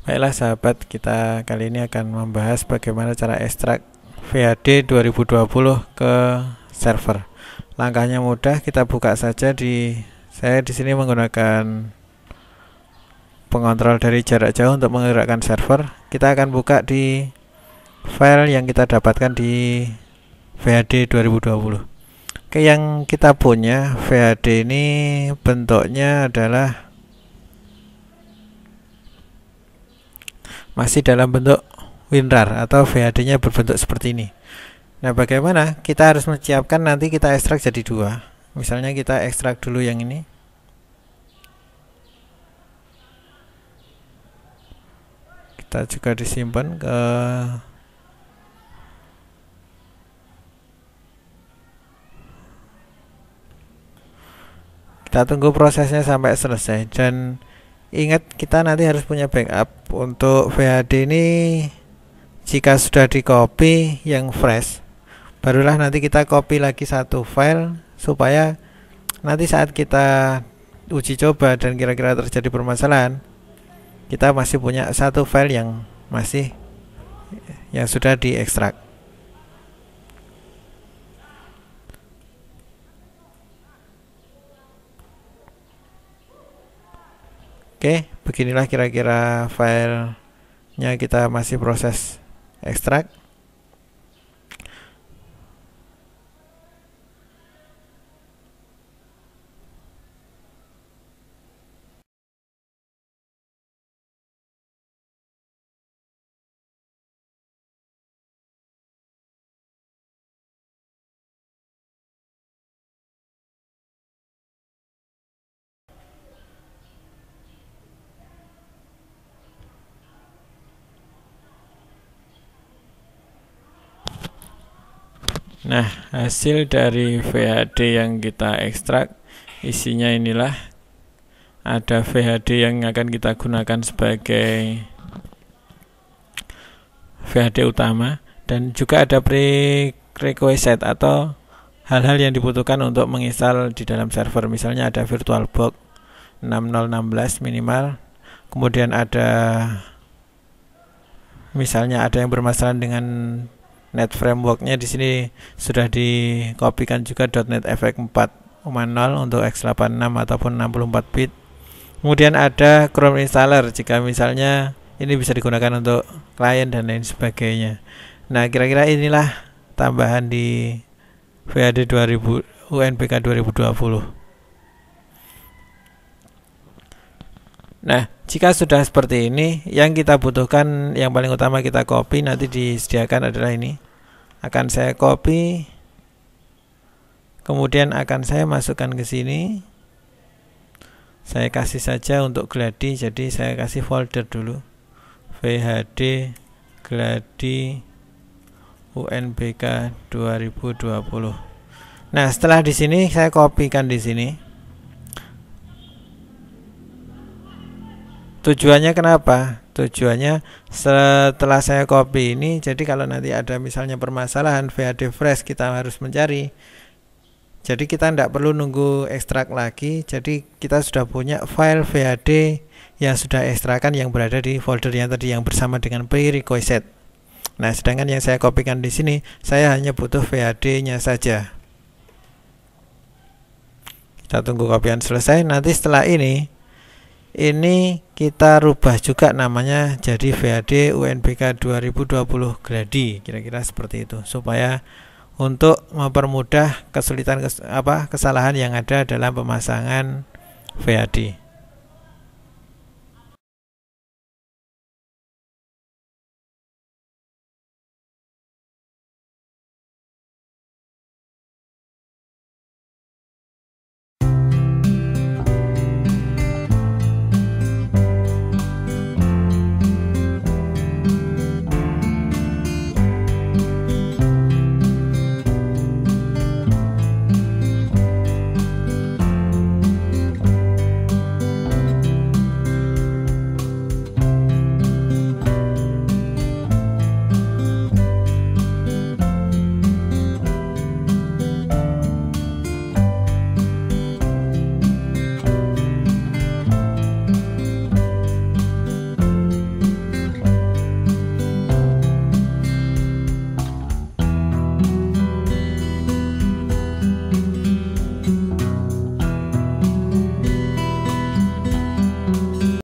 Baiklah sahabat, kita kali ini akan membahas bagaimana cara ekstrak VHD 2020 ke server. Langkahnya mudah, kita buka saja di saya di sini menggunakan pengontrol dari jarak jauh untuk menggerakkan server. Kita akan buka di file yang kita dapatkan di VHD 2020. Oke, yang kita punya VHD ini bentuknya adalah masih dalam bentuk WinRAR atau VHD-nya berbentuk seperti ini. Nah, bagaimana kita harus menyiapkan nanti kita ekstrak jadi dua. Misalnya kita ekstrak dulu yang ini. Kita juga disimpan ke Kita tunggu prosesnya sampai selesai dan ingat kita nanti harus punya backup untuk VHD ini jika sudah di copy yang fresh barulah nanti kita copy lagi satu file supaya nanti saat kita uji coba dan kira-kira terjadi permasalahan kita masih punya satu file yang masih yang sudah diekstrak Oke, beginilah kira-kira filenya kita masih proses ekstrak. Nah, hasil dari VHD yang kita ekstrak isinya inilah ada VHD yang akan kita gunakan sebagai VHD utama dan juga ada pre-request prerequisite atau hal-hal yang dibutuhkan untuk menginstal di dalam server. Misalnya ada VirtualBox 6016 minimal, kemudian ada misalnya ada yang bermasalah dengan .NET Frameworknya di sini sudah dikopikan juga .NET FX 4.0 untuk x86 ataupun 64 bit. Kemudian ada Chrome Installer jika misalnya ini bisa digunakan untuk klien dan lain sebagainya. Nah, kira-kira inilah tambahan di VHD 2000 UNBK 2020. Nah, jika sudah seperti ini, yang kita butuhkan yang paling utama kita copy nanti disediakan adalah ini. Akan saya copy, kemudian akan saya masukkan ke sini. Saya kasih saja untuk gladi, jadi saya kasih folder dulu. VHD gladi UNBK 2020. Nah, setelah di sini saya kopikan di sini. Tujuannya kenapa? Tujuannya setelah saya copy ini, jadi kalau nanti ada misalnya permasalahan VHD fresh kita harus mencari. Jadi kita tidak perlu nunggu ekstrak lagi. Jadi kita sudah punya file VAD yang sudah ekstrakan yang berada di folder yang tadi yang bersama dengan pre Nah, sedangkan yang saya kopikan di sini, saya hanya butuh vad nya saja. Kita tunggu kopian selesai. Nanti setelah ini, ini kita rubah juga namanya jadi VAD UNBK 2020 gladi kira-kira seperti itu supaya untuk mempermudah kesulitan kes, apa kesalahan yang ada dalam pemasangan VAD.